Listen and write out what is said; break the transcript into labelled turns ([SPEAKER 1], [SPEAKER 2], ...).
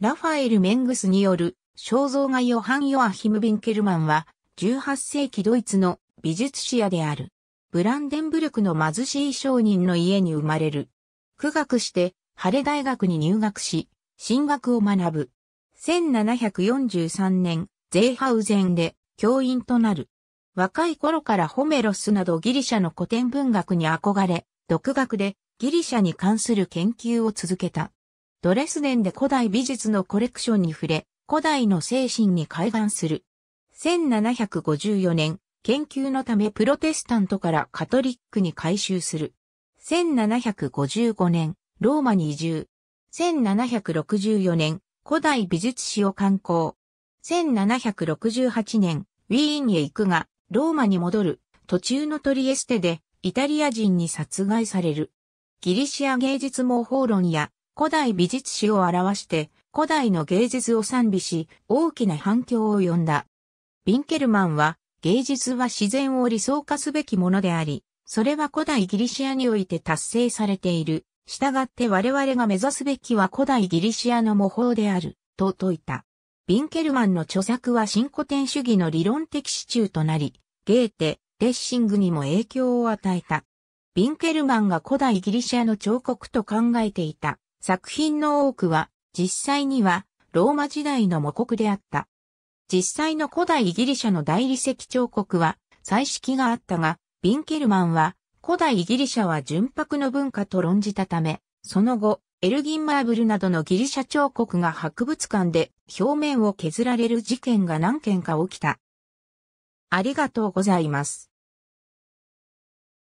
[SPEAKER 1] ラファエル・メングスによる肖像画ヨハン・ヨアヒム・ビンケルマンは18世紀ドイツの美術史家である。ブランデンブルクの貧しい商人の家に生まれる。苦学してハレ大学に入学し、進学を学ぶ。1743年、ゼーハウゼンで教員となる。若い頃からホメロスなどギリシャの古典文学に憧れ、独学でギリシャに関する研究を続けた。ドレスデンで古代美術のコレクションに触れ、古代の精神に開眼する。1754年、研究のためプロテスタントからカトリックに改修する。1755年、ローマに移住。1764年、古代美術史を刊行。1768年、ウィーンへ行くが、ローマに戻る、途中のトリエステで、イタリア人に殺害される。ギリシア芸術模倣論や古代美術史を表して古代の芸術を賛美し大きな反響を呼んだ。ビンケルマンは芸術は自然を理想化すべきものであり、それは古代ギリシアにおいて達成されている。従って我々が目指すべきは古代ギリシアの模倣である、と説いた。ビンケルマンの著作は新古典主義の理論的支柱となり、ゲーテ、レッシングにも影響を与えた。ビンケルマンが古代ギリシアの彫刻と考えていた作品の多くは、実際には、ローマ時代の模国であった。実際の古代ギリシャの大理石彫刻は、彩色があったが、ビンケルマンは、古代ギリシャは純白の文化と論じたため、その後、エルギンマーブルなどのギリシャ彫刻が博物館で表面を削られる事件が何件か起きた。あ
[SPEAKER 2] りがとうございます。